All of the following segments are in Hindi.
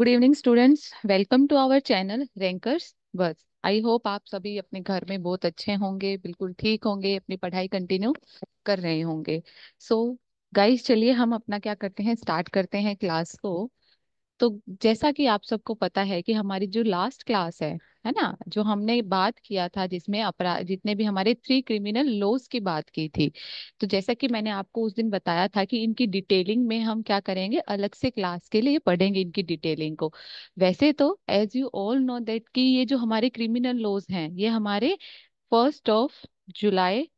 Good evening students welcome to our channel rankers बस आई होप आप सभी अपने घर में बहुत अच्छे होंगे बिल्कुल ठीक होंगे अपनी पढ़ाई कंटिन्यू कर रहे होंगे सो गाइस चलिए हम अपना क्या करते हैं स्टार्ट करते हैं क्लास को तो जैसा कि आप सबको पता है कि हमारी जो लास्ट क्लास है है ना जो हमने बात किया था जिसमें अपराध जितने भी हमारे थ्री क्रिमिनल लॉज की बात की थी तो जैसा कि मैंने आपको उस दिन बताया था कि इनकी डिटेलिंग में हम क्या करेंगे अलग से क्लास के लिए पढ़ेंगे इनकी डिटेलिंग को वैसे तो as you all know that कि ये जो हमारे क्रिमिनल लॉज हैं ये हमारे फर्स्ट ऑफ जुलाई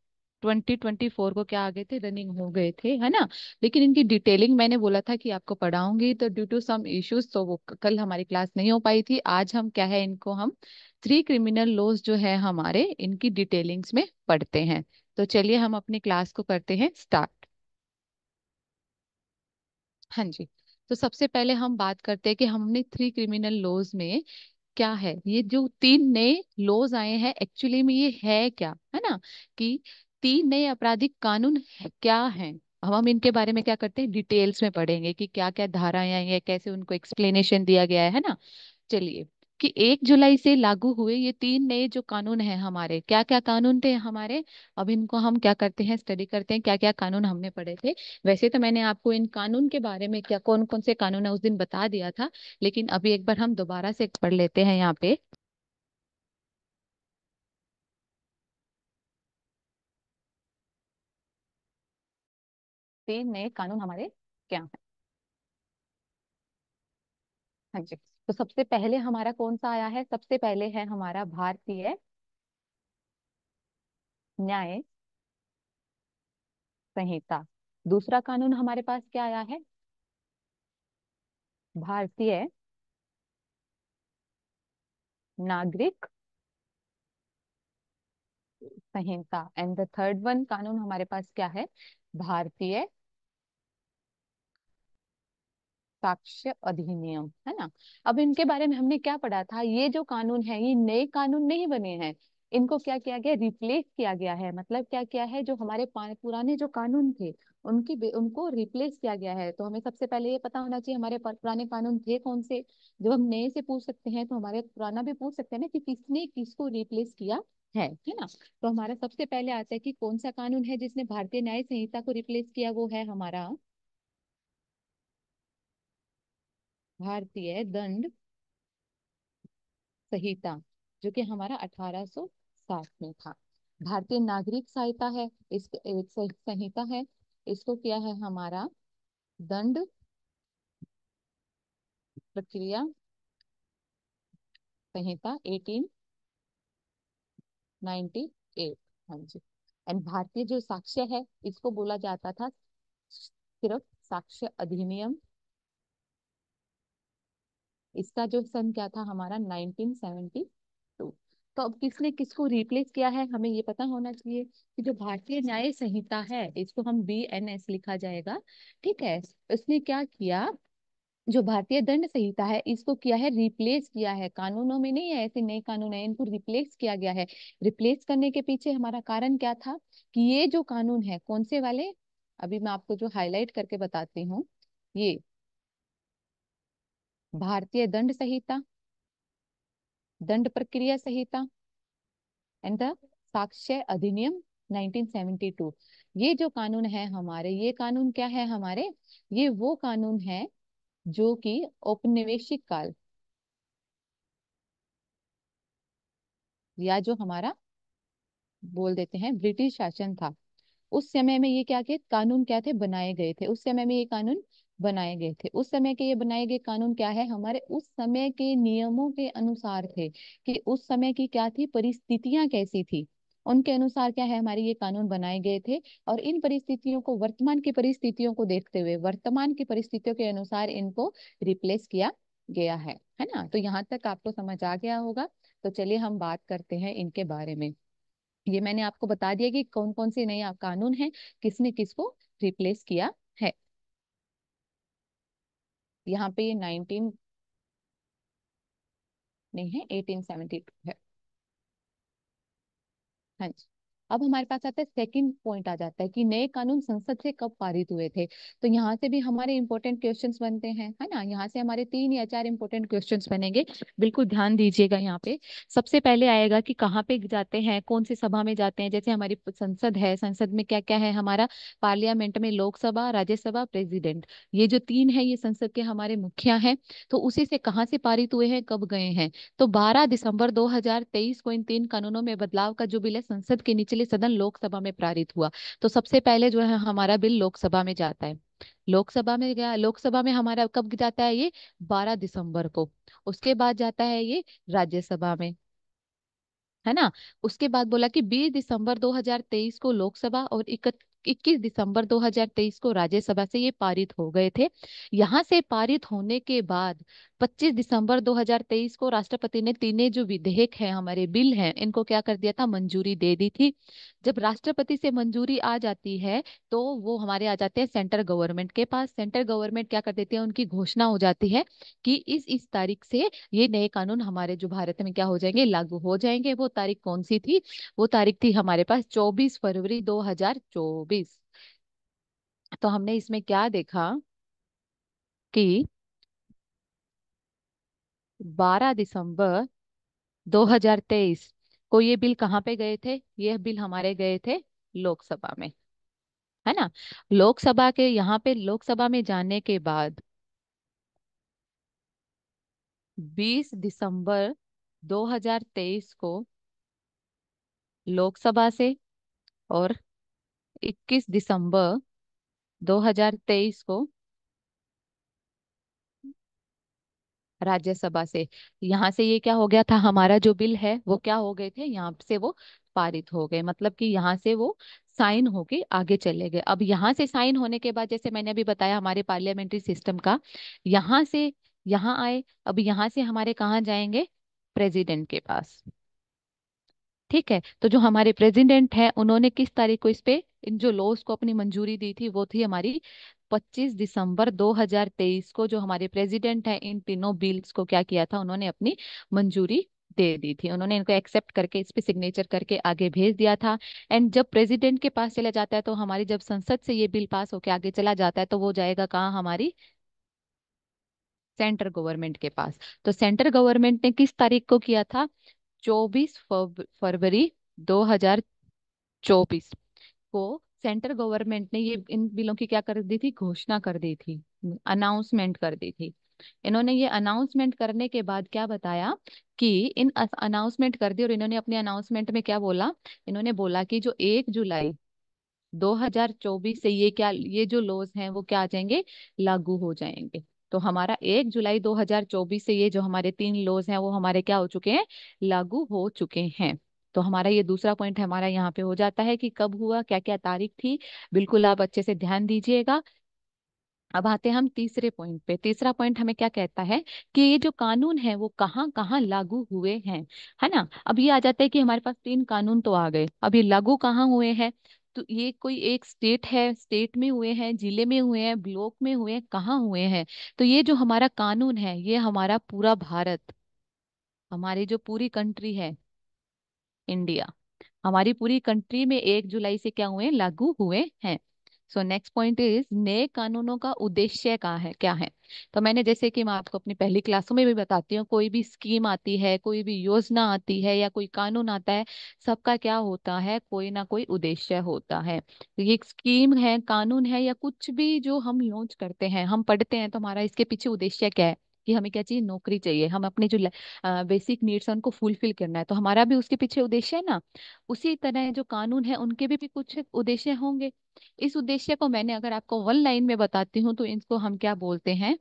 2024 को क्या आ गए थे रनिंग हो गए थे है ना लेकिन इनकी डिटेलिंग मैंने बोला था कि आपको पढ़ाऊंगी तो ड्यू टू सम इश्यूज तो वो कल हमारी क्लास नहीं हो पाई थी आज हम क्या है इनको हम थ्री क्रिमिनल लॉज जो है हमारे इनकी डिटेलिंग्स में पढ़ते हैं तो चलिए हम अपनी क्लास को करते हैं स्टार्ट हाँ जी तो सबसे पहले हम बात करते हैं कि हमने थ्री क्रिमिनल लॉज में क्या है ये जो तीन नए लॉज आए हैं एक्चुअली में ये है क्या है ना कि तीन नए आपराधिक कानून है, क्या हैं अब हम इनके बारे में क्या करते हैं डिटेल्स में पढ़ेंगे कि क्या क्या धाराएं आई है कैसे उनको एक्सप्लेनेशन दिया गया है, है ना चलिए कि एक जुलाई से लागू हुए ये तीन नए जो कानून हैं हमारे क्या क्या कानून थे हमारे अब इनको हम क्या करते हैं स्टडी करते हैं क्या क्या कानून हमने पढ़े थे वैसे तो मैंने आपको इन कानून के बारे में क्या कौन कौन से कानून है उस दिन बता दिया था लेकिन अभी एक बार हम दोबारा से पढ़ लेते हैं यहाँ पे तीन नए कानून हमारे क्या है हाँ जी तो सबसे पहले हमारा कौन सा आया है सबसे पहले है हमारा भारतीय न्याय संहिता दूसरा कानून हमारे पास क्या आया है Bharatiya Nagarik Sanhita and the third one कानून हमारे पास क्या है भारतीय साक्ष्य अधिनियम है ना अब इनके बारे में हमने क्या पढ़ा था ये जो कानून है ये नए कानून नहीं बने हैं इनको क्या किया गया रिप्लेस किया गया है मतलब क्या किया है जो हमारे पुराने जो कानून थे उनकी उनको रिप्लेस किया गया है तो हमें सबसे पहले ये पता होना चाहिए हमारे पुराने कानून थे कौन से जब हम नए से पूछ सकते हैं तो हमारे पुराना भी पूछ सकते हैं ना कि किसने किसको रिप्लेस किया है है ना तो हमारा सबसे पहले आता है कि कौन सा कानून है जिसने भारतीय न्याय संहिता को रिप्लेस किया वो है हमारा भारतीय दंड संहिता जो कि हमारा 1860 में था भारतीय नागरिक सहायता है इस एक संहिता है इसको क्या है हमारा दंड प्रक्रिया संहिता 1898 हाँ जी एंड भारतीय जो साक्ष्य है इसको बोला जाता था सिर्फ साक्ष्य अधिनियम इसका जो सन क्या था हमारा 1972 तो अब किसने किसको रिप्लेस किया है हमें ये पता होना चाहिए कि जो भारतीय न्याय संहिता है इसको हम बी एन एस लिखा जाएगा ठीक है उसने क्या किया जो भारतीय दंड संहिता है इसको किया है रिप्लेस किया है कानूनों में नहीं है ऐसे नए कानून है इनको रिप्लेस किया गया है रिप्लेस करने के पीछे हमारा कारण क्या था कि ये जो कानून है कौन से वाले अभी मैं आपको जो हाईलाइट करके बताती हूँ ये भारतीय दंड संहिता दंड प्रक्रिया संहिता एंड द साक्ष्य अधिनियम 1972 ये जो कानून है हमारे ये कानून क्या है हमारे ये वो कानून है जो कि औपनिवेशिक काल या जो हमारा बोल देते हैं ब्रिटिश शासन था उस समय में ये क्या के कानून क्या थे बनाए गए थे उस समय में ये कानून बनाए गए थे उस समय के ये बनाए गए कानून क्या है हमारे उस समय के नियमों के अनुसार थे कि उस समय की क्या थी परिस्थितियां कैसी थी उनके अनुसार क्या है हमारे ये कानून बनाए गए थे और इन परिस्थितियों को वर्तमान की परिस्थितियों को देखते हुए वर्तमान की परिस्थितियों के अनुसार इनको रिप्लेस किया गया है है ना तो यहाँ तक आपको समझ आ गया होगा तो चलिए हम बात करते हैं इनके बारे में ये मैंने आपको बता दिया कि कौन कौन से नए कानून हैं किसने किसको रिप्लेस किया है यहाँ पे नाइनटीन नहीं है एटीन सेवेंटी टू है हाँ जी अब हमारे पास आता है सेकंड पॉइंट आ जाता है कि नए कानून संसद से कब पारित हुए थे तो यहाँ से भी हमारे इंपॉर्टेंट क्वेश्चन बनते हैं है ना यहाँ से हमारे तीन या चार इंपॉर्टेंट क्वेश्चन बनेंगे बिल्कुल ध्यान दीजिएगा यहाँ पे सबसे पहले आएगा कि कहाँ पे जाते हैं कौन सी सभा में जाते हैं जैसे हमारी संसद है संसद में क्या क्या है हमारा पार्लियामेंट में लोकसभा राज्यसभा प्रेसिडेंट ये जो तीन है ये संसद के हमारे मुखिया है तो उसी से कहाँ से पारित हुए हैं कब गए हैं तो 12 दिसंबर 2023 को इन तीन कानूनों में बदलाव का जो बिल है संसद के निचले लिए सदन लोकसभा में पारित हुआ तो सबसे पहले जो है हमारा बिल लोकसभा में जाता है लोकसभा में गया लोकसभा में हमारा कब जाता है ये बारह दिसंबर को उसके बाद जाता है ये राज्यसभा में है ना उसके बाद बोला कि 20 दिसंबर 2023 को लोकसभा और 21 दिसंबर 2023 को राज्यसभा से ये पारित हो गए थे यहाँ से पारित होने के बाद 25 दिसंबर 2023 को राष्ट्रपति ने तीनों जो विधेयक हैं हमारे बिल हैं इनको क्या कर दिया था मंजूरी दे दी थी जब राष्ट्रपति से मंजूरी आ जाती है तो वो हमारे आ जाते हैं सेंट्रल गवर्नमेंट के पास सेंट्रल गवर्नमेंट क्या कर देती है उनकी घोषणा हो जाती है कि इस इस तारीख से ये नए कानून हमारे जो भारत में क्या हो जाएंगे लागू हो जाएंगे वो तारीख कौन सी थी वो तारीख थी हमारे पास चौबीस फरवरी दो हजार चौबीस छब्बीस तो हमने इसमें क्या देखा कि 12 दिसंबर 2023 को ये बिल कहाँ पे गए थे ये बिल हमारे गए थे लोकसभा में है ना लोकसभा के यहाँ पे लोकसभा में जाने के बाद 20 दिसंबर 2023 को लोकसभा से और इक्कीस दिसंबर 2023 को राज्यसभा से यहाँ से ये क्या हो गया था हमारा जो बिल है वो क्या हो गए थे यहाँ से वो पारित हो गए मतलब कि यहाँ से वो साइन होके आगे चले गए अब यहाँ से साइन होने के बाद जैसे मैंने अभी बताया हमारे पार्लियामेंट्री सिस्टम का यहाँ से यहाँ आए अब यहाँ से हमारे कहाँ जाएंगे प्रेसिडेंट के पास ठीक है तो जो हमारे प्रेसिडेंट हैं उन्होंने किस तारीख को इस पे इन जो लॉज को अपनी मंजूरी दी थी वो थी हमारी 25 दिसंबर 2023 को जो हमारे प्रेसिडेंट हैं इन तीनों बिल्स को क्या किया था उन्होंने अपनी मंजूरी दे दी थी उन्होंने इनको एक्सेप्ट करके इस पे सिग्नेचर करके आगे भेज दिया था एंड जब प्रेसिडेंट के पास चला जाता है तो हमारी जब संसद से ये बिल पास होकर आगे चला जाता है तो वो जाएगा कहाँ हमारी सेंटर गवर्नमेंट के पास तो सेंटर गवर्नमेंट ने किस तारीख को किया था चौबीस फरवरी दो हजार चौबीस को सेंट्रल गवर्नमेंट ने ये इन बिलों की क्या कर दी थी घोषणा कर दी थी अनाउंसमेंट कर दी थी इन्होंने ये अनाउंसमेंट करने के बाद क्या बताया कि इन अनाउंसमेंट कर दी और इन्होंने अपने अनाउंसमेंट में क्या बोला इन्होंने बोला कि जो एक जुलाई 2024 से ये क्या ये जो लॉज हैं वो क्या आ जाएंगे लागू हो जाएंगे तो हमारा एक जुलाई 2024 से ये जो हमारे तीन लॉज हैं वो हमारे क्या हो चुके हैं लागू हो चुके हैं तो हमारा ये दूसरा पॉइंट हमारा यहाँ पे हो जाता है कि कब हुआ क्या क्या तारीख थी बिल्कुल आप अच्छे से ध्यान दीजिएगा अब आते हैं हम तीसरे पॉइंट पे तीसरा पॉइंट हमें क्या कहता है कि ये जो कानून है वो कहाँ कहाँ लागू हुए हैं है ना अब ये आ जाता है कि हमारे पास तीन कानून तो आ गए अब ये लागू कहाँ हुए हैं तो ये कोई एक स्टेट है स्टेट में हुए हैं जिले में हुए हैं ब्लॉक में हुए हैं कहाँ हुए हैं तो ये जो हमारा कानून है ये हमारा पूरा भारत हमारी जो पूरी कंट्री है इंडिया हमारी पूरी कंट्री में एक जुलाई से क्या हुए लागू हुए हैं सो नेक्स्ट पॉइंट इज नए कानूनों का उद्देश्य का है क्या है तो मैंने जैसे कि मैं आपको अपनी पहली क्लासों में भी बताती हूँ कोई भी स्कीम आती है कोई भी योजना आती है या कोई कानून आता है सबका क्या होता है कोई ना कोई उद्देश्य होता है तो ये स्कीम है कानून है या कुछ भी जो हम यूज करते हैं हम पढ़ते हैं तो हमारा इसके पीछे उद्देश्य क्या है कि हमें क्या चाहिए नौकरी चाहिए हम अपने जो बेसिक नीड्स है उनको फुलफिल करना है तो हमारा भी उसके पीछे उद्देश्य है ना उसी तरह जो कानून है उनके भी, भी कुछ उद्देश्य होंगे इस उद्देश्य को मैंने अगर आपको वन लाइन में बताती हूँ तो इनको हम क्या बोलते हैं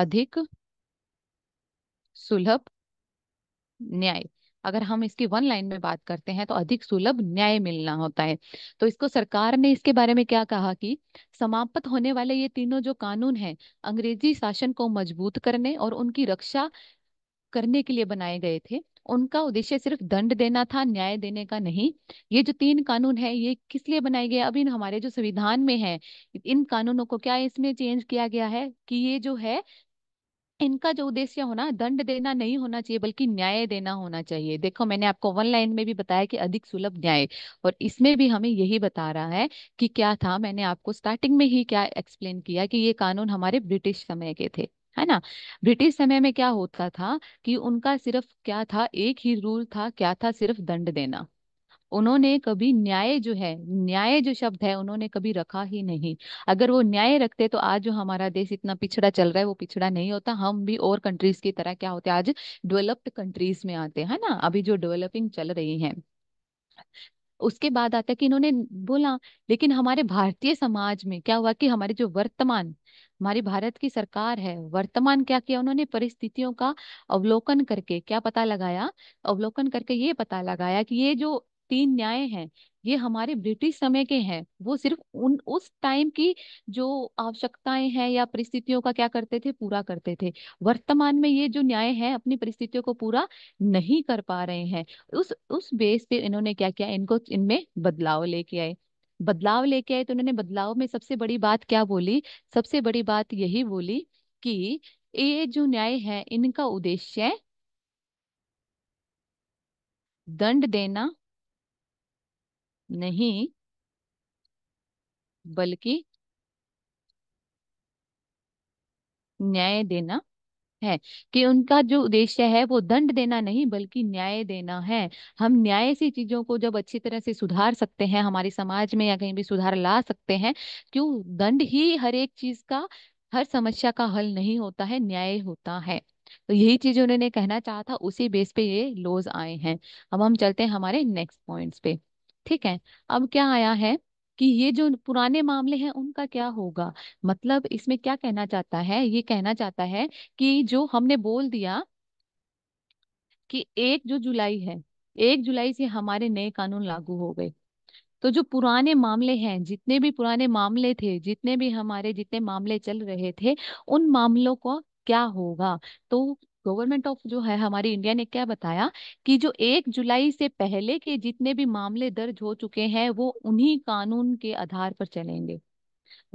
अधिक सुलभ न्याय अगर हम इसकी वन लाइन में बात करते हैं तो अधिक सुलभ न्याय मिलना होता है तो इसको सरकार ने इसके बारे में क्या कहा कि समाप्त होने वाले ये तीनों जो कानून हैं अंग्रेजी शासन को मजबूत करने और उनकी रक्षा करने के लिए बनाए गए थे उनका उद्देश्य सिर्फ दंड देना था न्याय देने का नहीं ये जो तीन कानून है ये किस लिए बनाए गए अभी हमारे जो संविधान में है इन कानूनों को क्या इसमें चेंज किया गया है कि ये जो है इनका जो उद्देश्य होना दंड देना नहीं होना चाहिए बल्कि न्याय देना होना चाहिए देखो मैंने आपको वन लाइन में भी बताया कि अधिक सुलभ न्याय और इसमें भी हमें यही बता रहा है कि क्या था मैंने आपको स्टार्टिंग में ही क्या एक्सप्लेन किया कि ये कानून हमारे ब्रिटिश समय के थे है ना ब्रिटिश समय में क्या होता था कि उनका सिर्फ क्या था एक ही रूल था क्या था सिर्फ दंड देना उन्होंने कभी न्याय जो है न्याय जो शब्द है उन्होंने कभी रखा ही नहीं अगर वो न्याय रखते तो आज जो हमारा देश इतना पिछड़ा चल रहा है वो पिछड़ा नहीं होता हम भी और कंट्रीज की तरह क्या होते आज डेवलप्ड कंट्रीज में आते हैं ना अभी जो डेवलपिंग चल रही है उसके बाद आता कि इन्होंने बोला लेकिन हमारे भारतीय समाज में क्या हुआ कि हमारे जो वर्तमान हमारी भारत की सरकार है वर्तमान क्या किया उन्होंने परिस्थितियों का अवलोकन करके क्या पता लगाया अवलोकन करके ये पता लगाया कि ये जो तीन न्याय हैं ये हमारे ब्रिटिश समय के हैं वो सिर्फ उन उस टाइम की जो आवश्यकताएं हैं या परिस्थितियों का क्या करते थे पूरा करते थे वर्तमान में ये जो न्याय हैं अपनी परिस्थितियों को पूरा नहीं कर पा रहे हैं उस उस बेस पे इन्होंने क्या किया इनको इनमें बदलाव लेके आए बदलाव लेके आए तो उन्होंने बदलाव में सबसे बड़ी बात क्या बोली सबसे बड़ी बात यही बोली कि ये जो न्याय है इनका उद्देश्य दंड देना नहीं बल्कि न्याय देना है कि उनका जो उद्देश्य है वो दंड देना नहीं बल्कि न्याय देना है हम न्याय से चीजों को जब अच्छी तरह से सुधार सकते हैं हमारे समाज में या कहीं भी सुधार ला सकते हैं क्यों दंड ही हर एक चीज का हर समस्या का हल नहीं होता है न्याय होता है तो यही चीज उन्होंने कहना चाहा था उसी बेस पे ये लोज आए हैं अब हम चलते हैं हमारे नेक्स्ट पॉइंट्स पे ठीक है अब क्या आया है कि ये जो पुराने मामले हैं उनका क्या होगा मतलब इसमें क्या कहना चाहता है ये कहना चाहता है कि जो हमने बोल दिया कि एक जो जुलाई है एक जुलाई से हमारे नए कानून लागू हो गए तो जो पुराने मामले हैं जितने भी पुराने मामले थे जितने भी हमारे जितने मामले चल रहे थे उन मामलों को क्या होगा तो गवर्नमेंट ऑफ जो है हमारी इंडिया ने क्या बताया कि जो एक जुलाई से पहले के जितने भी मामले दर्ज हो चुके हैं वो उन्हीं कानून के आधार पर चलेंगे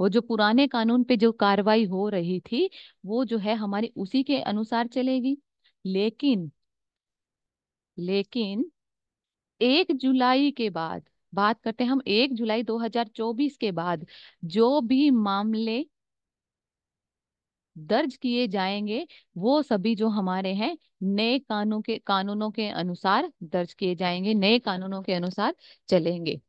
वो जो पुराने कानून पे जो कार्रवाई हो रही थी वो जो है हमारी उसी के अनुसार चलेगी लेकिन लेकिन एक जुलाई के बाद बात करते हैं हम एक जुलाई 2024 के बाद जो भी मामले दर्ज किए जाएंगे वो सभी जो हमारे हैं नए कानून के कानूनों के अनुसार दर्ज किए जाएंगे नए कानूनों के अनुसार चलेंगे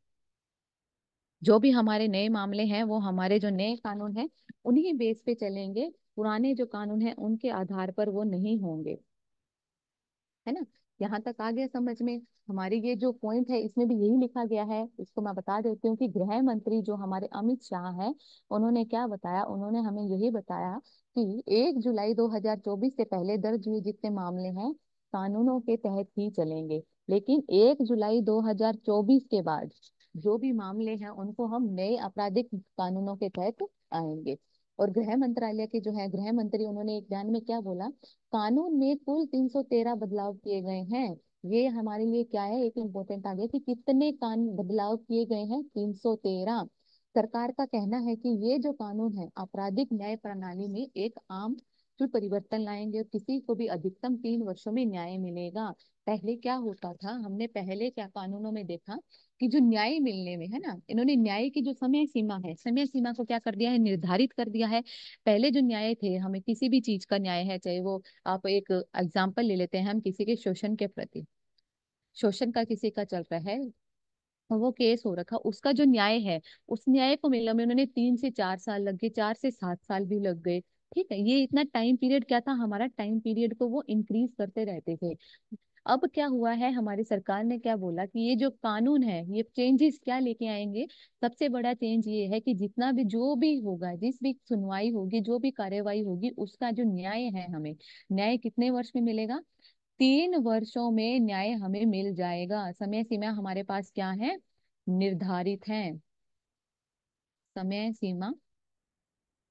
जो भी हमारे नए मामले हैं वो हमारे जो नए कानून हैं उन्हीं बेस पे चलेंगे पुराने जो कानून हैं उनके आधार पर वो नहीं होंगे है ना यहाँ तक आ गया समझ में हमारी ये जो पॉइंट है इसमें भी यही लिखा गया है इसको मैं बता देती हूँ कि गृह मंत्री जो हमारे अमित शाह हैं उन्होंने क्या बताया उन्होंने हमें यही बताया कि एक जुलाई 2024 से पहले दर्ज हुए जितने मामले हैं कानूनों के तहत ही चलेंगे लेकिन एक जुलाई 2024 के बाद जो भी मामले हैं उनको हम नए आपराधिक कानूनों के तहत आएंगे और गृह मंत्रालय के जो है गृह मंत्री उन्होंने एक बयान में क्या बोला कानून में कुल 313 बदलाव किए गए हैं ये हमारे लिए क्या है एक इम्पोर्टेंट आ गया कि कितने कान बदलाव किए गए हैं 313 सरकार का कहना है कि ये जो कानून है आपराधिक न्याय प्रणाली में एक आम जो परिवर्तन लाएंगे और किसी को भी अधिकतम तीन वर्षों में न्याय मिलेगा पहले क्या होता था हमने पहले क्या कानूनों में देखा कि जो न्याय मिलने में है ना इन्होंने न्याय की जो समय सीमा है समय सीमा को क्या कर दिया है निर्धारित कर दिया है पहले जो न्याय थे हमें किसी भी चीज का न्याय है चाहे वो आप एक एग्जाम्पल ले लेते हैं हम किसी के शोषण के प्रति शोषण का किसी का चल रहा है वो केस हो रखा उसका जो न्याय है उस न्याय को मिलने में उन्होंने तीन से चार साल लग गए चार से सात साल भी लग गए ठीक है ये इतना टाइम पीरियड क्या था हमारा टाइम पीरियड को वो इंक्रीज करते रहते थे अब क्या हुआ है हमारी सरकार ने क्या बोला कि ये जो कानून है ये चेंजेस क्या लेके आएंगे सबसे बड़ा चेंज ये है कि जितना भी जो भी होगा जिस भी सुनवाई होगी जो भी कार्यवाही होगी उसका जो न्याय है हमें न्याय कितने वर्ष में मिलेगा तीन वर्षों में न्याय हमें मिल जाएगा समय सीमा हमारे पास क्या है निर्धारित है समय सीमा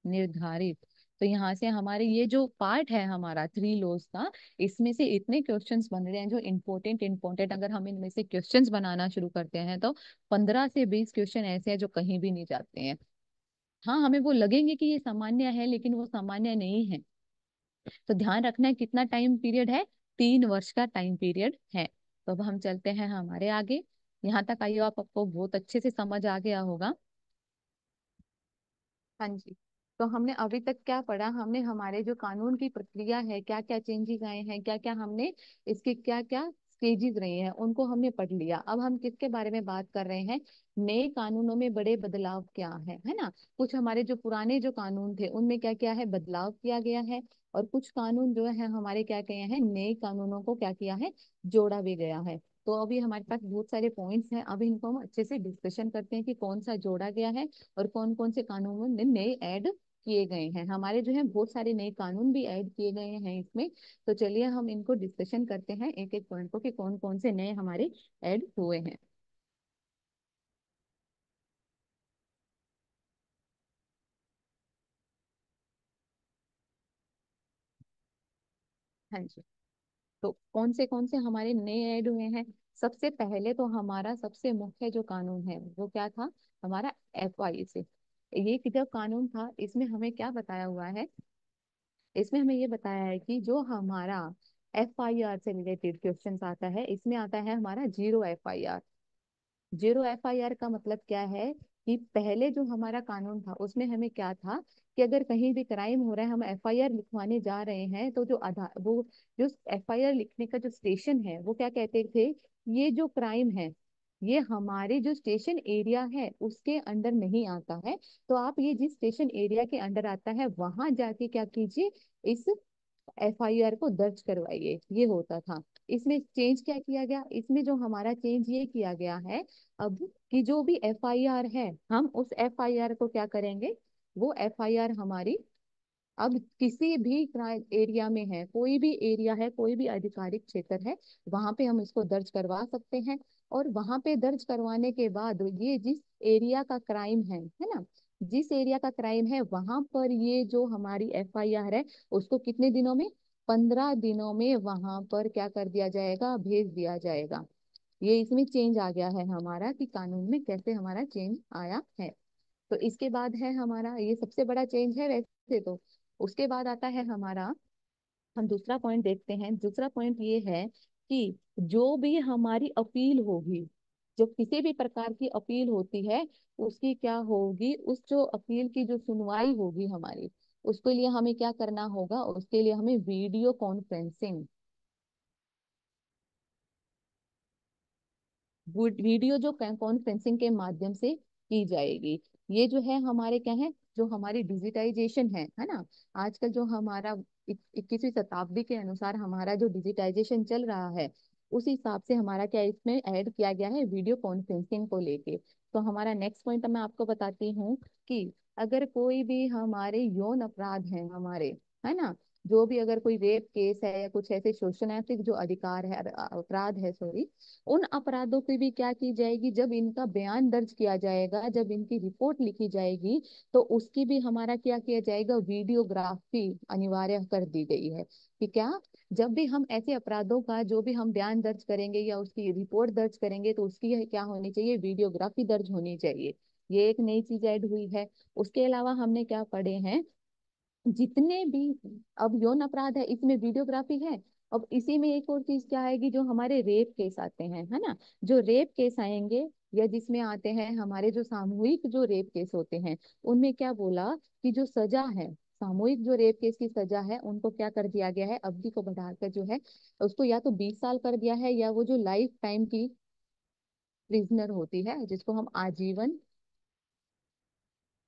निर्धारित तो यहाँ से हमारे ये जो पार्ट है हमारा थ्री लोज का इसमें से इतने क्वेश्चंस बन रहे हैं जो इम्पोर्टेंट इम्पोर्टेंट अगर हम इनमें से क्वेश्चंस बनाना शुरू करते हैं तो पंद्रह से बीस क्वेश्चन ऐसे हैं जो कहीं भी नहीं जाते हैं हाँ हमें वो लगेंगे कि ये सामान्य है लेकिन वो सामान्य नहीं है तो ध्यान रखना है कितना टाइम पीरियड है तीन वर्ष का टाइम पीरियड है तो अब हम चलते हैं हमारे आगे यहाँ तक आइए आपको बहुत अच्छे से समझ आ गया होगा हाँ जी तो हमने अभी तक क्या पढ़ा हमने हमारे जो कानून की प्रक्रिया है क्या क्या चेंजेस आए हैं क्या क्या हमने इसके क्या क्या स्टेजेस रहे हैं उनको हमने पढ़ लिया अब हम किसके बारे में बात कर रहे हैं नए कानूनों में बड़े बदलाव क्या है है ना कुछ हमारे जो पुराने जो कानून थे उनमें क्या क्या है बदलाव किया गया है और कुछ कानून जो है हमारे क्या कहे हैं नए कानूनों को क्या किया है जोड़ा भी गया है तो अभी हमारे पास बहुत सारे पॉइंट्स हैं अभी इनको हम अच्छे से डिस्कशन करते हैं कि कौन सा जोड़ा गया है और कौन कौन से कानून नए ऐड किए गए हैं हमारे जो है बहुत सारे नए कानून भी ऐड किए गए हैं इसमें तो चलिए हम इनको डिस्कशन करते हैं एक एक पॉइंट को कि कौन कौन से नए हमारे ऐड हुए हैं हाँ जी तो कौन से कौन से हमारे नए ऐड हुए हैं सबसे पहले तो हमारा सबसे मुख्य जो कानून है वो क्या था हमारा एफ आई से ये जो कानून था इसमें हमें क्या बताया हुआ है इसमें हमें ये बताया है कि जो हमारा एफ आई आर से रिलेटेड क्वेश्चन आता है इसमें आता है हमारा zero F I R zero F का मतलब क्या है कि पहले जो हमारा कानून था उसमें हमें क्या था कि अगर कहीं भी क्राइम हो रहा है हम एफ आई आर लिखवाने जा रहे हैं तो जो आधार वो जो एफ आई आर लिखने का जो स्टेशन है वो क्या कहते थे ये जो क्राइम है ये हमारे जो स्टेशन एरिया है उसके अंडर नहीं आता है तो आप ये जिस स्टेशन एरिया के अंडर आता है वहां जाके क्या कीजिए इस एफ आई आर को दर्ज करवाइए ये होता था इसमें चेंज क्या किया गया इसमें जो हमारा चेंज ये किया गया है अब कि जो भी एफ आई आर है हम उस एफ आई आर को क्या करेंगे वो एफ आई आर हमारी अब किसी भी एरिया में है कोई भी एरिया है कोई भी आधिकारिक क्षेत्र है वहां पे हम इसको दर्ज करवा सकते हैं और वहां पे दर्ज करवाने के बाद ये जिस एरिया का क्राइम है है ना जिस एरिया का क्राइम है वहां पर ये जो हमारी एफआईआर है उसको कितने दिनों में पंद्रह दिनों में वहां पर क्या कर दिया जाएगा भेज दिया जाएगा ये इसमें चेंज आ गया है हमारा कि कानून में कैसे हमारा चेंज आया है तो इसके बाद है हमारा ये सबसे बड़ा चेंज है वैसे तो उसके बाद आता है हमारा हम दूसरा पॉइंट देखते हैं दूसरा पॉइंट ये है कि जो भी हमारी अपील होगी जो किसी भी प्रकार की अपील होती है उसकी क्या होगी उस जो अपील की जो सुनवाई होगी हमारी उसके लिए हमें क्या करना होगा उसके लिए हमें वीडियो कॉन्फ्रेंसिंग वीडियो जो कॉन्फ्रेंसिंग के माध्यम से की जाएगी ये जो है हमारे क्या है जो हमारी डिजिटाइजेशन है है ना आजकल जो हमारा इक्कीसवीं शताब्दी के अनुसार हमारा जो डिजिटाइजेशन चल रहा है उस हिसाब से हमारा क्या इसमें ऐड किया गया है वीडियो कॉन्फ्रेंसिंग को लेके तो हमारा नेक्स्ट पॉइंट मैं आपको बताती हूँ कि अगर कोई भी हमारे यौन अपराध है हमारे है ना जो भी अगर कोई रेप केस है या कुछ ऐसे शोषणात्मक जो अधिकार है अपराध है सॉरी उन अपराधों की भी क्या की जाएगी जब इनका बयान दर्ज किया जाएगा जब इनकी रिपोर्ट लिखी जाएगी तो उसकी भी हमारा क्या किया जाएगा वीडियोग्राफी अनिवार्य कर दी गई है कि क्या जब भी हम ऐसे अपराधों का जो भी हम बयान दर्ज करेंगे या उसकी रिपोर्ट दर्ज करेंगे तो उसकी क्या होनी चाहिए वीडियोग्राफी दर्ज होनी चाहिए ये एक नई चीज ऐड हुई है उसके अलावा हमने क्या पढ़े हैं जितने भी अब यौन अपराध है इसमें वीडियोग्राफी है अब इसी में एक और चीज क्या आएगी जो हमारे रेप केस आते हैं है ना जो रेप केस आएंगे या जिसमें आते हैं हमारे जो सामूहिक जो रेप केस होते हैं उनमें क्या बोला कि जो सजा है सामूहिक जो रेप केस की सजा है उनको क्या कर दिया गया है अवधि को बढ़ाकर जो है उसको या तो बीस साल कर दिया है या वो जो लाइफ टाइम की प्रिजनर होती है जिसको हम आजीवन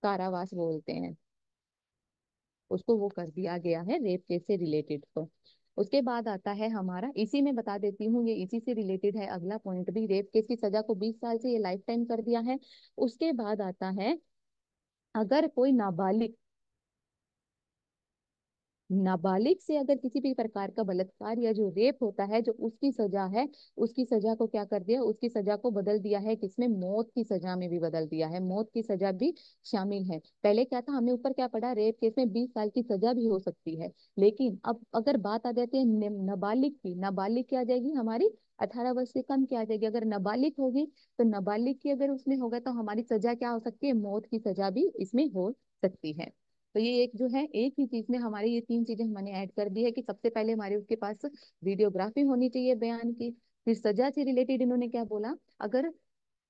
कारावास बोलते हैं उसको वो कर दिया गया है रेप केस से रिलेटेड को तो। उसके बाद आता है हमारा इसी में बता देती हूँ ये इसी से रिलेटेड है अगला पॉइंट भी रेप केस की सजा को 20 साल से ये लाइफ टाइम कर दिया है उसके बाद आता है अगर कोई नाबालिग नाबालिग से अगर किसी भी प्रकार का बलात्कार या जो रेप होता है जो उसकी सजा है उसकी सजा को क्या कर दिया उसकी सजा को बदल दिया है किसमें मौत की सजा में भी बदल दिया है मौत की सजा भी शामिल है पहले क्या था हमें ऊपर क्या पड़ा रेप केस में बीस साल की सजा भी हो सकती है लेकिन अब अगर बात आ जाती है नाबालिग की नाबालिग क्या आ जाएगी हमारी अठारह वर्ष से कम की आ जाएगी अगर नाबालिग होगी तो नाबालिग की अगर उसमें होगा तो हमारी सजा क्या हो सकती है मौत की सजा भी इसमें हो सकती है तो ये एक जो है एक ही चीज में हमारे ये तीन चीजें हमने ऐड कर दी है कि सबसे पहले हमारे उसके पास वीडियोग्राफी होनी चाहिए बयान की फिर सजा से रिलेटेड इन्होंने क्या बोला अगर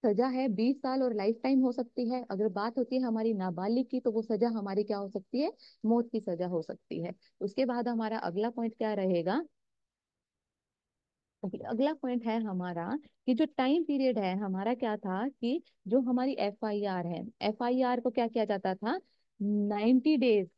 सजा है बीस साल और लाइफ टाइम हो सकती है अगर बात होती है हमारी नाबालिग की तो वो सजा हमारी क्या हो सकती है मौत की सजा हो सकती है उसके बाद हमारा अगला पॉइंट क्या रहेगा अगला पॉइंट है हमारा कि जो टाइम पीरियड है हमारा क्या था कि जो हमारी एफआईआर है एफआईआर को क्या किया जाता था नाइन्टी डेज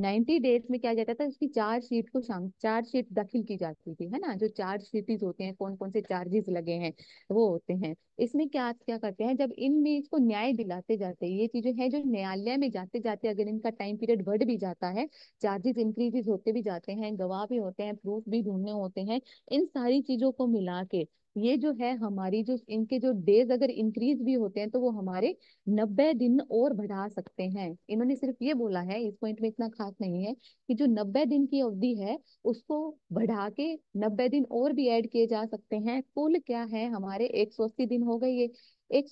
नाइन्टी डेज में क्या जाता था उसकी चार शीट को शाम चार शीट दाखिल की जाती थी है ना जो चार शीटिस होते हैं कौन कौन से चार्जेस लगे हैं वो होते हैं इसमें क्या क्या करते हैं जब इनमें इसको न्याय दिलाते जाते हैं ये चीजें हैं जो न्यायालय में जाते जाते अगर इनका टाइम पीरियड बढ़ भी जाता है चार्जेस इंक्रीजेस होते भी जाते हैं गवाह भी होते हैं प्रूफ भी ढूंढने होते हैं इन सारी चीजों को मिला के ये जो है हमारी जो इनके जो डेज अगर इंक्रीज भी होते हैं तो वो हमारे नब्बे दिन और बढ़ा सकते हैं इन्होंने सिर्फ ये बोला है इस पॉइंट में इतना खास नहीं है कि जो नब्बे दिन की अवधि है उसको बढ़ा के नब्बे दिन और भी ऐड किए जा सकते हैं कुल क्या है हमारे एक दिन हो गए ये एक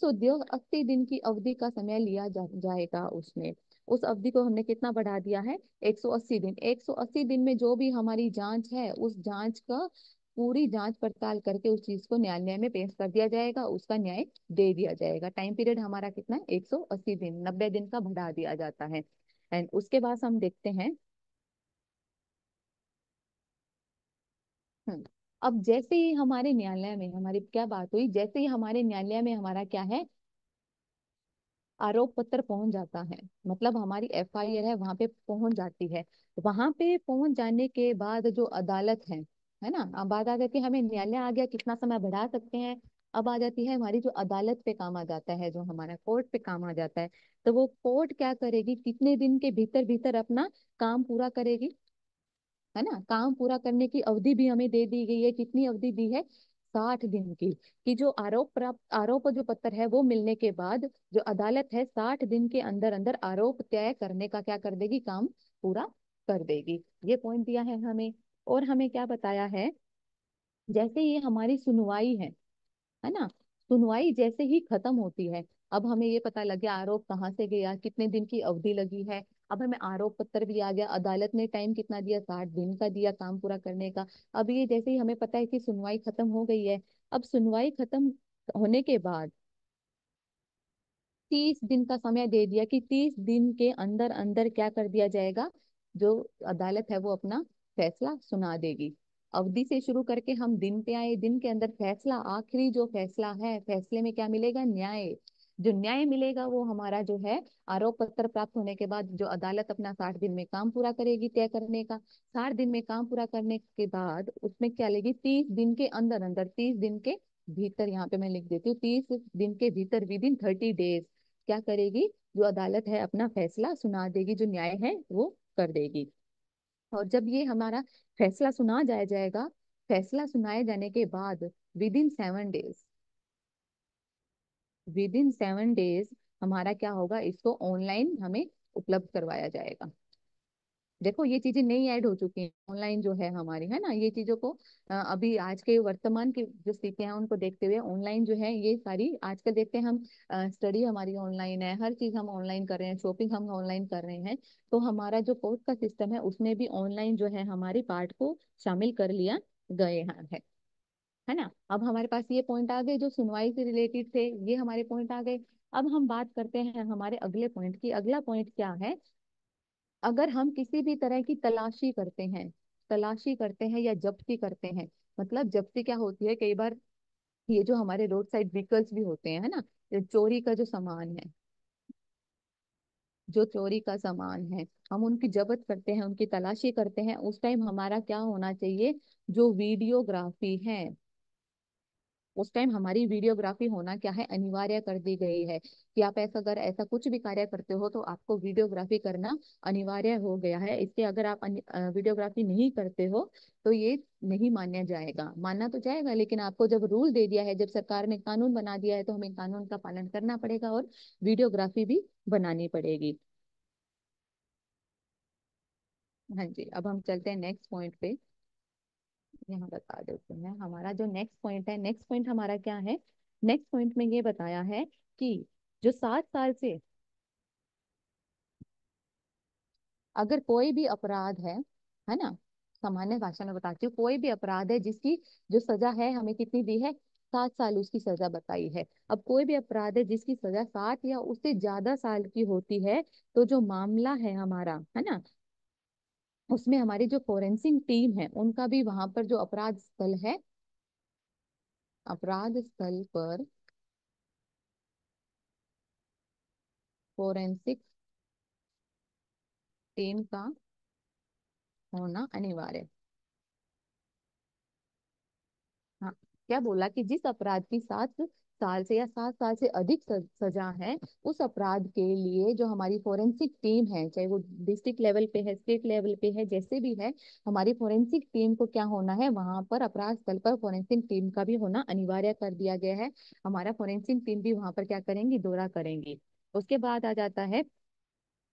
दिन की अवधि का समय लिया जा, जाएगा उसमें उस अवधि को हमने कितना बढ़ा दिया है 180 दिन 180 दिन में जो भी हमारी जांच है उस जांच का पूरी जांच पड़ताल करके उस चीज को न्यायालय में पेश कर दिया जाएगा उसका न्याय दे दिया जाएगा टाइम पीरियड हमारा कितना एक सौ अस्सी दिन नब्बे दिन का बढ़ा दिया जाता है एंड उसके बाद हम देखते हैं हम्म, अब जैसे ही हमारे न्यायालय में हमारी क्या बात हुई जैसे ही हमारे न्यायालय में हमारा क्या है आरोप पत्र पहुंच जाता है मतलब हमारी एफ आई आर है वहां पे पहुंच जाती है वहां पे पहुंच जाने के बाद जो अदालत है है ना अब बात आ जाती है हमें न्यायालय आ गया कितना समय बढ़ा सकते हैं अब आ जाती है हमारी जो अदालत पे काम आ जाता है जो हमारा कोर्ट पे काम आ जाता है तो वो कोर्ट क्या करेगी कितने दिन के भीतर भीतर अपना काम पूरा करेगी है ना काम पूरा करने की अवधि भी हमें दे दी गई है कितनी अवधि दी है साठ दिन की कि जो आरोप प्राप्त आरोप जो पत्र है वो मिलने के बाद जो अदालत है साठ दिन के अंदर अंदर आरोप तय करने का क्या कर देगी काम पूरा कर देगी ये पॉइंट दिया है हमें और हमें क्या बताया है जैसे ये हमारी सुनवाई है है ना सुनवाई जैसे ही खत्म होती है अब हमें ये पता लग गया आरोप कहाँ से गया कितने दिन की अवधि लगी है अब हमें आरोप पत्र भी आ गया अदालत ने टाइम कितना दिया साठ दिन का दिया काम पूरा करने का अब ये जैसे ही हमें पता है कि सुनवाई खत्म हो गई है अब सुनवाई खत्म होने के बाद तीस दिन का समय दे दिया कि तीस दिन के अंदर अंदर क्या कर दिया जाएगा जो अदालत है वो अपना फैसला सुना देगी अवधि से शुरू करके हम दिन पे आए दिन के अंदर फैसला आखिरी जो फैसला है फैसले में क्या मिलेगा न्याय जो न्याय मिलेगा वो हमारा जो है आरोप पत्र प्राप्त होने के बाद जो अदालत अपना साठ दिन में काम पूरा करेगी तय करने का साठ दिन में काम पूरा करने के बाद उसमें क्या लेगी तीस दिन के अंदर अंदर तीस दिन के भीतर यहाँ पे मैं लिख देती हूँ तीस दिन के भीतर विद इन थर्टी डेज क्या करेगी जो अदालत है अपना फैसला सुना देगी जो न्याय है वो कर देगी और जब ये हमारा फैसला सुना जाया जाएगा फैसला सुनाए जाने के बाद within seven days within seven days हमारा क्या होगा इसको ऑनलाइन हमें उपलब्ध करवाया जाएगा देखो ये चीजें नई ऐड हो चुकी हैं ऑनलाइन जो है हमारे है ना ये चीजों को अभी आज के वर्तमान की जो स्थितियां हैं उनको देखते हुए ऑनलाइन जो है ये सारी आजकल देखते हैं हम स्टडी हमारी ऑनलाइन है हर चीज हम ऑनलाइन कर रहे हैं शॉपिंग हम ऑनलाइन कर रहे हैं तो हमारा जो कोर्स का सिस्टम है उसमें भी ऑनलाइन जो है हमारे पार्ट को शामिल कर लिया गए है है ना अब हमारे पास ये पॉइंट आ गए जो सुनवाई से रिलेटेड थे ये हमारे पॉइंट आ गए अब हम बात करते हैं हमारे अगले पॉइंट की अगला पॉइंट क्या है अगर हम किसी भी तरह की तलाशी करते हैं तलाशी करते हैं या जब्ती करते हैं मतलब जब्ती क्या होती है कई बार ये जो हमारे रोड साइड व्हीकल्स भी होते हैं है ना चोरी का जो सामान है जो चोरी का सामान है हम उनकी जबत करते हैं उनकी तलाशी करते हैं उस टाइम हमारा क्या होना चाहिए जो वीडियोग्राफी है उस टाइम हमारी वीडियोग्राफी होना क्या है अनिवार्य कर दी गई है कि आप ऐसा अगर ऐसा कुछ भी कार्य करते हो तो आपको वीडियोग्राफी करना अनिवार्य हो गया है इससे अगर आप वीडियोग्राफी नहीं करते हो तो ये नहीं माना जाएगा मानना तो जाएगा लेकिन आपको जब रूल दे दिया है जब सरकार ने कानून बना दिया है तो हमें कानून का पालन करना पड़ेगा और वीडियोग्राफी भी बनानी पड़ेगी हाँ जी अब हम चलते हैं नेक्स्ट पॉइंट पे आपने हमारा कार्ड ओपन है हमारा जो नेक्स्ट पॉइंट है नेक्स्ट पॉइंट हमारा क्या है नेक्स्ट पॉइंट में ये बताया है कि जो सात साल से अगर कोई भी अपराध है है ना सामान्य भाषा में बताती हूँ कोई भी अपराध है जिसकी जो सजा है हमें कितनी दी है सात साल उसकी सजा बताई है अब कोई भी अपराध है जिसकी सजा सात या उससे ज्यादा साल की होती है तो जो मामला है हमारा है ना उसमें हमारी जो फोरेंसिक टीम है उनका भी वहां पर जो अपराध स्थल है अपराध स्थल पर फोरेंसिक टीम का होना अनिवार्य हाँ क्या बोला कि जिस अपराध की साथ साल से या सात साल से अधिक सजा है उस अपराध के लिए जो हमारी फोरेंसिक टीम है चाहे वो डिस्ट्रिक्ट लेवल पे है स्टेट लेवल पे है जैसे भी है हमारी फोरेंसिक टीम को क्या होना है वहां पर अपराध स्थल पर फोरेंसिक टीम का भी होना अनिवार्य कर दिया गया है हमारा फोरेंसिक टीम भी वहां पर क्या करेंगी दौरा करेंगी उसके बाद आ जाता है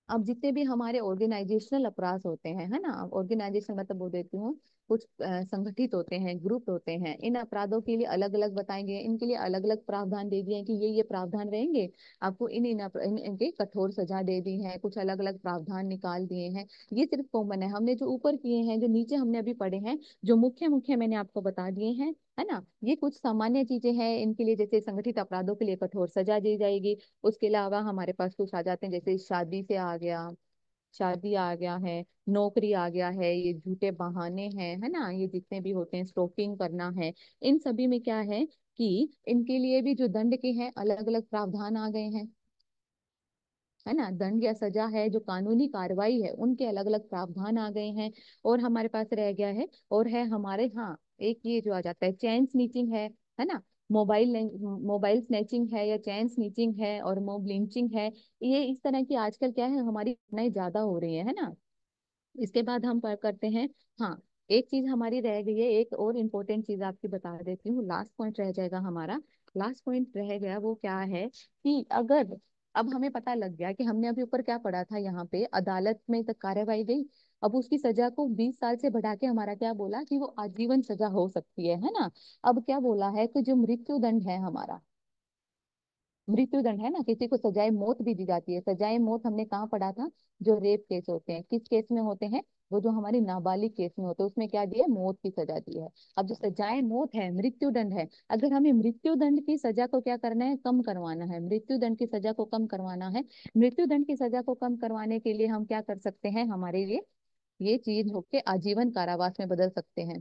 अब जितने भी हमारे ऑर्गेनाइजेशनल अपराध होते हैं है ना ऑर्गेनाइजेशन मतलब बोल देती हूँ कुछ संगठित होते हैं ग्रुप होते हैं इन अपराधों के लिए अलग अलग बताए गए इनके लिए अलग अलग प्रावधान दे दिए हैं कि ये ये प्रावधान रहेंगे आपको इन, इन इनके कठोर सजा दे दी है कुछ अलग अलग प्रावधान निकाल दिए हैं ये सिर्फ कॉमन है हमने जो ऊपर किए हैं जो नीचे हमने अभी पढ़े हैं जो मुख्य मुख्य मैंने आपको बता दिए हैं है ना ये कुछ सामान्य चीजें हैं इनके लिए जैसे संगठित अपराधों के लिए कठोर सजा दी जाएगी उसके अलावा हमारे पास कुछ आ जाते हैं जैसे शादी से आ गया शादी आ गया है नौकरी आ गया है ये झूठे बहाने हैं है ना ये जितने भी होते हैं स्टोकिंग करना है इन सभी में क्या है कि इनके लिए भी जो दंड के हैं अलग अलग प्रावधान आ गए हैं है ना दंड या सजा है जो कानूनी कार्रवाई है उनके अलग अलग प्रावधान आ गए हैं और हमारे पास रह गया है और है हमारे हाँ एक ये जो आ जाता है चैन स्नीचिंग है है ना मोबाइल मोबाइल स्नैचिंग है या चैन स्नीचिंग है और मोब लिंचिंग है ये इस तरह की आजकल क्या है हमारी घटनाएं ज्यादा हो रही है है ना इसके बाद हम करते हैं हाँ एक चीज हमारी रह गई है एक और इम्पोर्टेंट चीज आपकी बता देती हूँ लास्ट पॉइंट रह जाएगा हमारा लास्ट पॉइंट रह गया वो क्या है कि अगर अब हमें पता लग गया कि हमने अभी ऊपर क्या पढ़ा था यहाँ पे अदालत में तक कार्यवाही गई अब उसकी सजा को बीस साल से बढ़ा के हमारा क्या बोला कि वो आजीवन सजा हो सकती है है ना अब क्या बोला है कि जो मृत्यु दंड है हमारा मृत्यु दंड है ना किसी को सजाए मौत भी दी जाती है सजाए मौत हमने कहा पढ़ा था जो रेप केस होते हैं किस केस में होते हैं वो जो हमारे नाबालिग केस में होते हैं उसमें क्या दिया मौत की सजा दी है अब जो सजाए मौत है मृत्यु दंड है अगर हमें मृत्यु दंड की सजा को क्या करना है कम करवाना है मृत्यु दंड की सजा को कम करवाना है मृत्यु दंड की सजा को कम करवाने के लिए हम क्या कर सकते हैं हमारे लिए ये चीज होके आजीवन कारावास में बदल सकते हैं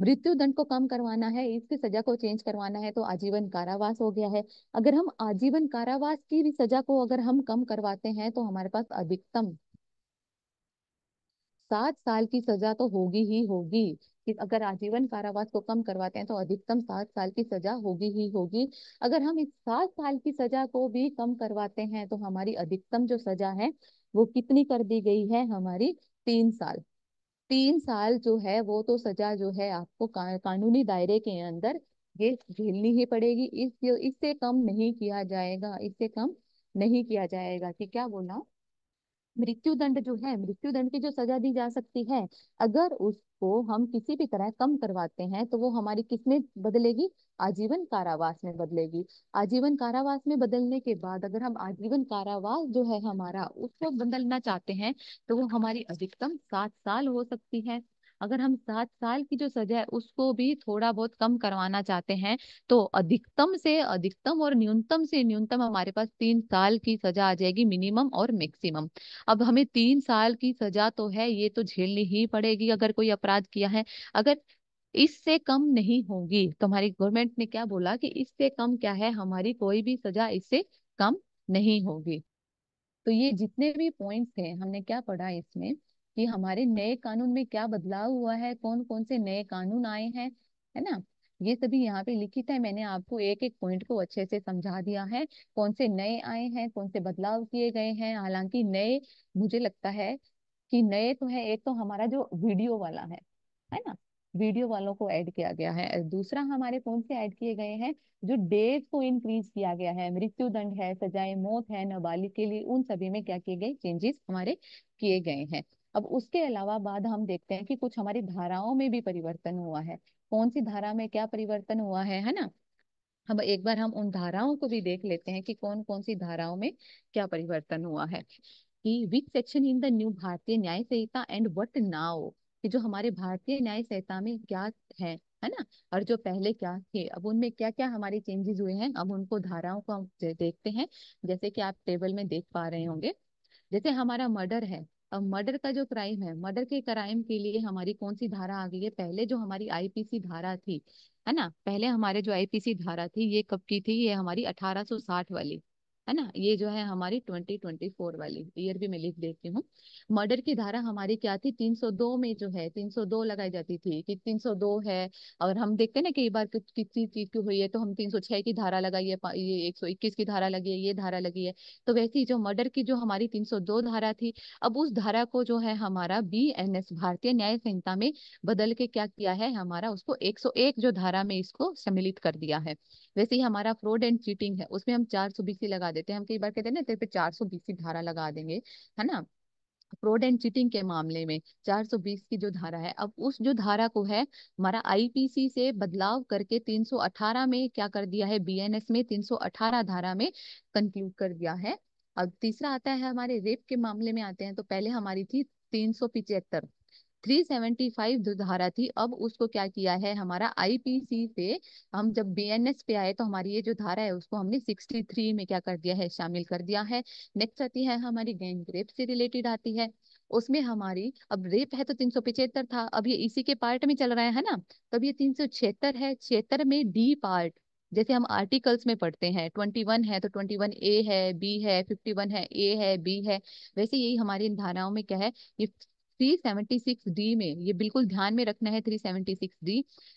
मृत्यु दंड को कम करवाना है इसकी सजा को चेंज करवाना है तो आजीवन कारावास हो गया है अगर हम आजीवन कारावास की भी सजा को अगर हम कम करवाते हैं तो हमारे पास अधिकतम सात साल की सजा तो होगी ही होगी कि अगर आजीवन कारावास को कम करवाते हैं तो अधिकतम सात साल की सजा होगी ही होगी अगर हम इस सात साल की सजा को भी कम करवाते हैं तो हमारी अधिकतम जो सजा है वो कितनी कर दी गई है हमारी तीन साल तीन साल जो है वो तो सजा जो है आपको का, कानूनी दायरे के अंदर ये झेलनी ही पड़ेगी इस इससे कम नहीं किया जाएगा इससे कम नहीं किया जाएगा कि क्या बोला मृत्यु दंड जो है मृत्यु दंड की जो सजा दी जा सकती है अगर उसको हम किसी भी तरह कम करवाते हैं तो वो हमारी किसमें बदलेगी आजीवन कारावास में बदलेगी आजीवन कारावास में बदलने के बाद अगर हम आजीवन कारावास जो है हमारा उसको बदलना चाहते हैं तो वो हमारी अधिकतम सात साल हो सकती है अगर हम सात साल की जो सजा है उसको भी थोड़ा बहुत कम करवाना चाहते हैं तो अधिकतम से अधिकतम और न्यूनतम से न्यूनतम हमारे पास तीन साल की सजा आ जाएगी मिनिमम और मैक्सिमम अब हमें तीन साल की सजा तो है ये तो झेलनी ही पड़ेगी अगर कोई अपराध किया है अगर इससे कम नहीं होगी तो हमारी गवर्नमेंट ने क्या बोला कि इससे कम क्या है हमारी कोई भी सजा इससे कम नहीं होगी तो ये जितने भी पॉइंट्स हैं हमने क्या पढ़ा इसमें कि हमारे नए कानून में क्या बदलाव हुआ है कौन कौन से नए कानून आए हैं है ना ये सभी यहाँ पे लिखित है मैंने आपको एक एक पॉइंट को अच्छे से समझा दिया है कौन से नए आए हैं कौन से बदलाव किए गए हैं हालांकि नए मुझे लगता है कि नए तो है एक तो हमारा जो वीडियो वाला है है ना वीडियो वालों को ऐड किया गया है दूसरा हमारे कौन से ऐड किए गए हैं जो डेज को इंक्रीज किया गया है मृत्यु दंड है सजाए मौत है नाबालिग के लिए उन सभी में क्या किए गए चेंजेस हमारे किए गए हैं अब उसके अलावा बाद हम देखते हैं कि कुछ हमारी धाराओं में भी परिवर्तन हुआ है कौन सी धारा में क्या परिवर्तन हुआ है है ना अब एक बार हम उन धाराओं को भी देख लेते हैं कि कौन कौन सी धाराओं में क्या परिवर्तन हुआ है कि which section in the new Bharatiya Nyaya Samhita and what now कि जो हमारे भारतीय न्याय संहिता में क्या है है ना और जो पहले क्या थे अब उनमें क्या क्या हमारे चेंजेस हुए हैं अब उनको धाराओं को हम देखते हैं जैसे कि आप टेबल में देख पा रहे होंगे जैसे हमारा मर्डर है अब मर्डर का जो क्राइम है मर्डर के क्राइम के लिए हमारी कौन सी धारा आ गई है पहले जो हमारी आईपीसी धारा थी है ना पहले हमारे जो आईपीसी धारा थी ये कब की थी ये हमारी 1860 वाली है ना ये जो है हमारी 2024 वाली ईयर भी मैं लिख देती हूँ मर्डर की धारा हमारी क्या थी 302 में जो है 302 लगाई जाती थी कि 302 है और हम देखते हैं ना कई बार किसी चीज की हुई है तो हम 306 की धारा लगाई है ये 121 की धारा लगी है ये धारा लगी है तो वैसी जो मर्डर की जो हमारी 302 धारा थी अब उस धारा को जो है हमारा बी भारतीय न्याय संहिता में बदल के क्या किया है हमारा उसको एक जो धारा में इसको सम्मिलित कर दिया है वैसे ही हमारा फ्रॉड एंड चीटिंग है उसमें हम चार सौ लगा लगा देते हैं हम कई बार कहते हैं ना तेरे पे चार सौ बीस की धारा लगा देंगे है ना फ्रॉड एंड चीटिंग के मामले में 420 की जो धारा है अब उस जो धारा को है हमारा आईपीसी से बदलाव करके 318 में क्या कर दिया है बीएनएस में 318 धारा में कंक्लूड कर दिया है अब तीसरा आता है हमारे रेप के मामले में आते हैं तो पहले हमारी थी तीन 375 धारा थी अब उसको क्या किया है हमारा आईपीसी से हम जब बीएनएस पे आए तो हमारी ये जो धारा है उसको हमने 63 में क्या कर दिया है शामिल कर दिया है नेक्स्ट आती है हमारी गैंग रेप से रिलेटेड आती है उसमें हमारी अब रेप है तो तीन सौ पिछहत्तर था अब ये इसी के पार्ट में चल रहा है ना तो अब ये तीन सौ छिहत्तर है छिहत्तर में डी पार्ट जैसे हम आर्टिकल्स में पढ़ते हैं ट्वेंटी वन है तो ट्वेंटी वन ए है बी है फिफ्टी वन है ए है बी है वैसे यही हमारी इन धाराओं में क्या है ये थ्री सेवेंटी सिक्स डी में ये बिल्कुल ध्यान में रखना है थ्री सेवेंटी सिक्स डी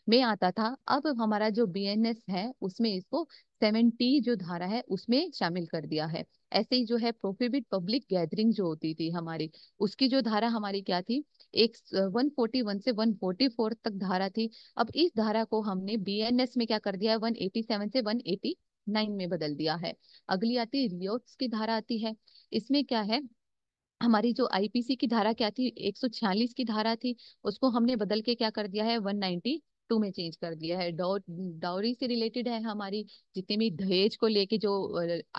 में आता था अब हमारा जो बी एन एस है उसमें इसको सेवेंटी जो धारा है उसमें शामिल कर दिया है ऐसे ही जो है प्रोहिबिट पब्लिक गैदरिंग जो होती थी हमारी उसकी जो धारा हमारी क्या थी एक 141 से 144 तक धारा थी अब इस धारा को हमने बीएनएस में क्या कर दिया है 187 से 189 में बदल दिया है अगली आती है रियोट्स की धारा आती है इसमें क्या है हमारी जो आईपीसी की धारा क्या थी 146 की धारा थी उसको हमने बदल के क्या कर दिया है 192 में चेंज कर दिया है डॉ डाउरी से रिलेटेड है हमारी जितने भी दहेज को लेके जो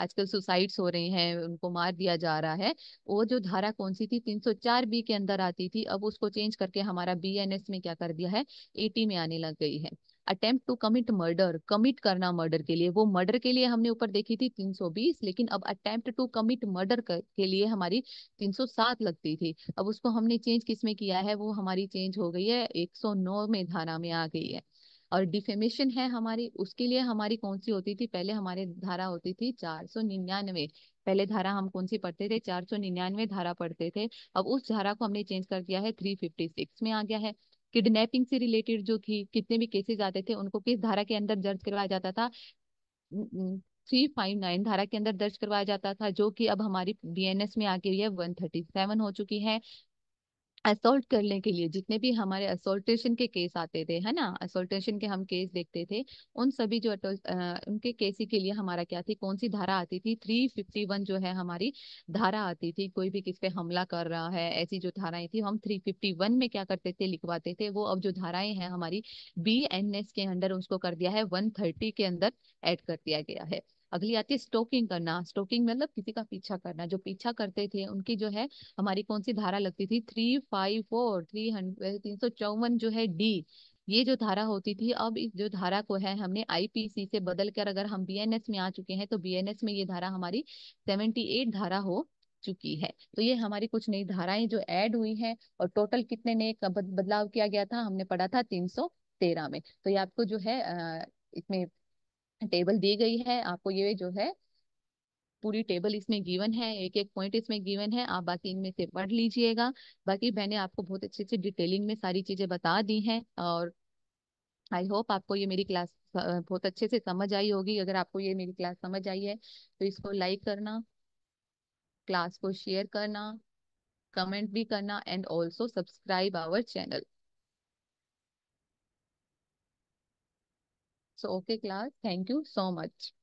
आजकल सुसाइड्स हो रहे हैं उनको मार दिया जा रहा है वो जो धारा कौन सी थी 304 बी के अंदर आती थी अब उसको चेंज करके हमारा बीएनएस में क्या कर दिया है एटी में आने लग गई है attempt to commit murder commit करना मर्डर के लिए वो मर्डर के लिए हमने ऊपर देखी थी 320 लेकिन अब अटेम्प्ट टू कमिट मर्डर के लिए हमारी 307 लगती थी अब उसको हमने चेंज किस में किया है वो हमारी चेंज हो गई है 109 में धारा में आ गई है और डिफेमेशन है हमारी उसके लिए हमारी कौन सी होती थी पहले हमारे धारा होती थी चार सौ निन्यानवे पहले धारा हम कौन सी पढ़ते थे चार सौ निन्यानवे धारा पढ़ते थे अब उस धारा को हमने चेंज कर दिया है थ्री फिफ्टी सिक्स में आ गया है किडनैपिंग से रिलेटेड जो थी कितने भी केसेस आते थे उनको किस धारा के अंदर दर्ज करवाया जाता था थ्री फाइव नाइन धारा के अंदर दर्ज करवाया जाता था जो कि अब हमारी बीएनएस में आके हुई है वन थर्टी सेवन हो चुकी है असोल्ट करने के लिए जितने भी हमारे असोल्टेशन के केस आते थे है ना असोल्टेशन के हम केस देखते थे उन सभी जो अटोल उनके केसी के लिए हमारा क्या थी कौन सी धारा आती थी थ्री फिफ्टी वन जो है हमारी धारा आती थी कोई भी किस पे हमला कर रहा है ऐसी जो धाराएं थी हम थ्री फिफ्टी वन में क्या करते थे लिखवाते थे वो अब जो धाराएं हैं हमारी बी एन एस के अंडर उसको कर दिया है वन थर्टी के अंदर एड कर दिया गया है अगली आती है स्टोकिंग करना स्टोकिंग मतलब किसी का पीछा करना जो पीछा करते थे उनकी जो है हमारी कौन सी धारा लगती थी three five four three hundred तीन सौ चौवन जो है डी ये जो धारा होती थी अब इस जो धारा को है हमने आईपीसी से बदल कर अगर हम बीएनएस में आ चुके हैं तो बीएनएस में ये धारा हमारी सेवेंटी धारा हो चुकी है तो ये हमारी कुछ नई धाराएं जो ऐड हुई हैं और टोटल कितने नए बदलाव किया गया था हमने पढ़ा था तीन में तो ये आपको जो है इसमें टेबल दी गई है आपको ये जो है पूरी टेबल इसमें गिवन है एक एक पॉइंट इसमें गिवन है आप बाकी इनमें से पढ़ लीजिएगा बाकी मैंने आपको बहुत अच्छे से डिटेलिंग में सारी चीजें बता दी हैं और आई होप आपको ये मेरी क्लास बहुत अच्छे से समझ आई होगी अगर आपको ये मेरी क्लास समझ आई है तो इसको लाइक करना क्लास को शेयर करना कमेंट भी करना and also subscribe our channel So, okay class, thank you so much.